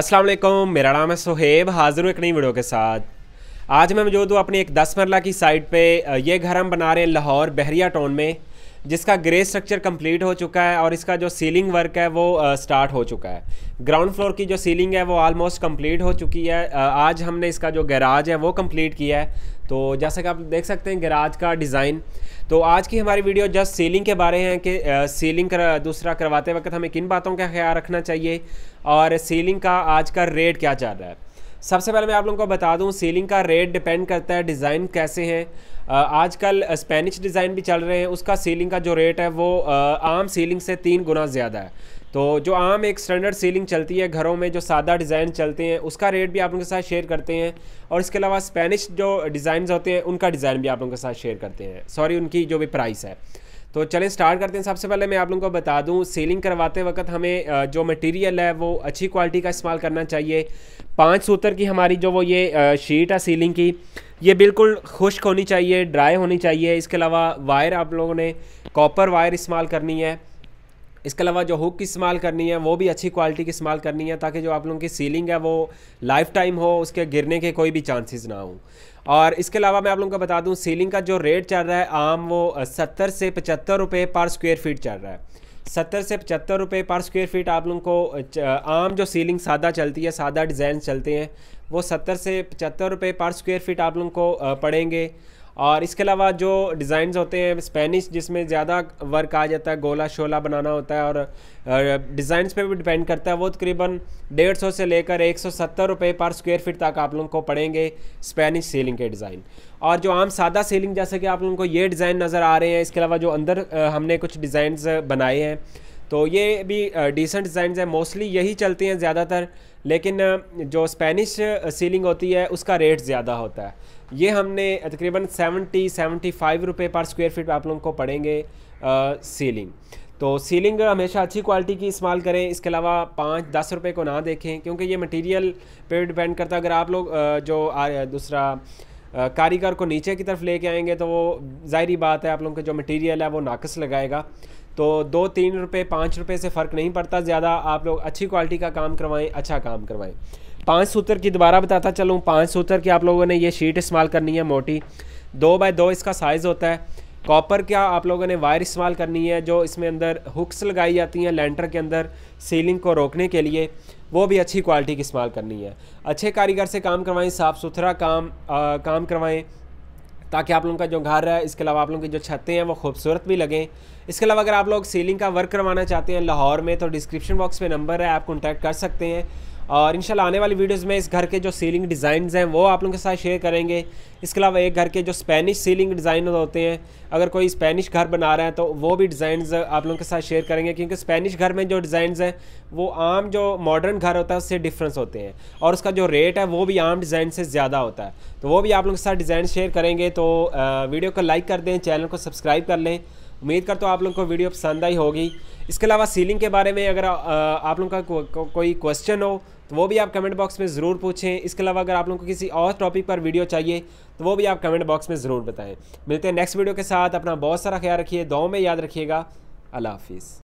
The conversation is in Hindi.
अस्सलाम वालेकुम मेरा नाम है सोहेब हाजिर हूँ एक नई वीडियो के साथ आज मैं मौजूद हूँ अपनी एक दस मरला की साइट पे ये घर हम बना रहे हैं लाहौर बहरिया टाउन में जिसका ग्रे स्ट्रक्चर कंप्लीट हो चुका है और इसका जो सीलिंग वर्क है वो स्टार्ट हो चुका है ग्राउंड फ्लोर की जो सीलिंग है वो ऑलमोस्ट कंप्लीट हो चुकी है आज हमने इसका जो गैराज है वो कंप्लीट किया है तो जैसा कि आप देख सकते हैं गराज का डिज़ाइन तो आज की हमारी वीडियो जस्ट सीलिंग के बारे हैं कि सीलिंग कर, दूसरा करवाते वक्त हमें किन बातों का ख्याल रखना चाहिए और सीलिंग का आज का रेट क्या चल रहा है सबसे पहले मैं आप लोगों को बता दूं सीलिंग का रेट डिपेंड करता है डिज़ाइन कैसे हैं आजकल स्पेनिश डिज़ाइन भी चल रहे हैं उसका सीलिंग का जो रेट है वो आम सीलिंग से तीन गुना ज़्यादा है तो जो आम एक स्टैंडर्ड सीलिंग चलती है घरों में जो सादा डिज़ाइन चलते हैं उसका रेट भी आप लोगों के साथ शेयर करते हैं और इसके अलावा स्पेनिश जो डिज़ाइन होते हैं उनका डिज़ाइन भी आप लोगों के साथ शेयर करते हैं सॉरी उनकी जो भी प्राइस है तो चलें स्टार्ट करते हैं सबसे पहले मैं आप लोगों को बता दूं सेलिंग करवाते वक्त हमें जो मटेरियल है वो अच्छी क्वालिटी का इस्तेमाल करना चाहिए पांच सूत्र की हमारी जो वो ये शीट है सीलिंग की ये बिल्कुल खुश्क होनी चाहिए ड्राई होनी चाहिए इसके अलावा वायर आप लोगों ने कॉपर वायर इस्तेमाल करनी है इसके अलावा जो हुक की इस्तेमाल करनी है वो भी अच्छी क्वालिटी की इस्तेमाल करनी है ताकि जो आप लोगों की सीलिंग है वो लाइफ टाइम हो उसके गिरने के कोई भी चांसेस ना हो और इसके अलावा मैं आप लोगों को बता दूं सीलिंग का जो रेट चल रहा है आम वो सत्तर से पचहत्तर रुपये पर स्क्वेयर फीट चल रहा है सत्तर से पचहत्तर रुपये पर स्क्वायर फीट आप लोगों को आम जो सीलिंग सादा चलती है सादा डिज़ाइन चलते हैं वो सत्तर से पचहत्तर रुपये पर स्क्वायर फीट आप लोगों को पड़ेंगे और इसके अलावा जो डिज़ाइंस होते हैं स्पेनिश जिसमें ज़्यादा वर्क आ जाता है गोला शोला बनाना होता है और डिज़ाइंस पे भी डिपेंड करता है वो तकरीबन डेढ़ सौ से लेकर एक सौ सत्तर रुपये पर स्क्वायर फीट तक आप लोगों को पड़ेंगे स्पेनिश सीलिंग के डिज़ाइन और जो आम सादा सीलिंग जैसे कि आप लोगों को ये डिज़ाइन नज़र आ रहे हैं इसके अलावा जो अंदर हमने कुछ डिज़ाइंस बनाए हैं तो ये भी डिसेंट डिज़ाइन हैं मोस्टली यही चलती हैं ज़्यादातर लेकिन जो स्पेनिश सीलिंग होती है उसका रेट ज़्यादा होता है ये हमने तकरीबन 70 75 रुपए पर स्क्वायर फीट आप लोगों को पड़ेंगे सीलिंग तो सीलिंग हमेशा अच्छी क्वालिटी की इस्तेमाल करें इसके अलावा पाँच दस रुपये को ना देखें क्योंकि ये मटेरियल पे डिपेंड करता है अगर आप लोग जो दूसरा कारीगर को नीचे की तरफ लेके आएंगे तो वो ज़ाहरी बात है आप लोगों का जो मटेरियल है वो नाकस लगाएगा तो दो तीन रुपये पाँच रुपये से फ़र्क नहीं पड़ता ज़्यादा आप लोग अच्छी क्वालिटी का काम करवाएं अच्छा काम करवाएं पाँच सूत्र की दोबारा बताता चलूँ पाँच सूत्र की आप लोगों ने ये शीट इस्तेमाल करनी है मोटी दो बाय दो इसका साइज़ होता है कॉपर क्या आप लोगों ने वायर इस्तेमाल करनी है जो इसमें अंदर हुक्स लगाई जाती हैं लेंटर के अंदर सीलिंग को रोकने के लिए वो भी अच्छी क्वालिटी की इस्तेमाल करनी है अच्छे कारीगर से काम करवाएं साफ़ सुथरा काम आ, काम करवाएं ताकि आप लोगों का जो घर है इसके अलावा आप लोगों की जो छतें हैं वो खूबसूरत भी लगें इसके अलावा अगर आप लोग सीलिंग का वर्क करवाना चाहते हैं लाहौर में तो डिस्क्रिप्शन बॉक्स में नंबर है आप कॉन्टैक्ट कर सकते हैं और इंशाल्लाह आने वाली वीडियोस में इस घर के जो सीलिंग डिज़ाइंस हैं वो आप लोगों के साथ शेयर करेंगे इसके अलावा एक घर के जो स्पेनिश सीलिंग डिज़ाइन होते हैं अगर कोई स्पेनिश घर बना रहा है तो वो भी डिज़ाइन आप लोगों के साथ शेयर करेंगे क्योंकि स्पेनिश घर में जो डिज़ाइन हैं वो आम जो मॉडर्न घर होता है उससे डिफरेंस होते हैं और उसका जो रेट है वो भी आम डिज़ाइन से ज़्यादा होता है तो वो भी आप लोगों के साथ डिज़ाइन शेयर करेंगे तो वीडियो को लाइक कर दें चैनल को सब्सक्राइब कर लें उम्मीद करता हूँ आप लोगों को वीडियो पसंद आई होगी इसके अलावा सीलिंग के बारे में अगर आप लोगों का कोई क्वेश्चन हो तो वो भी आप कमेंट बॉक्स में ज़रूर पूछें इसके अलावा अगर आप लोगों को किसी और टॉपिक पर वीडियो चाहिए तो वो भी आप कमेंट बॉक्स में ज़रूर बताएं मिलते हैं नेक्स्ट वीडियो के साथ अपना बहुत सारा ख्याल रखिए दो में याद रखिएगा अल्लाह हाफिज़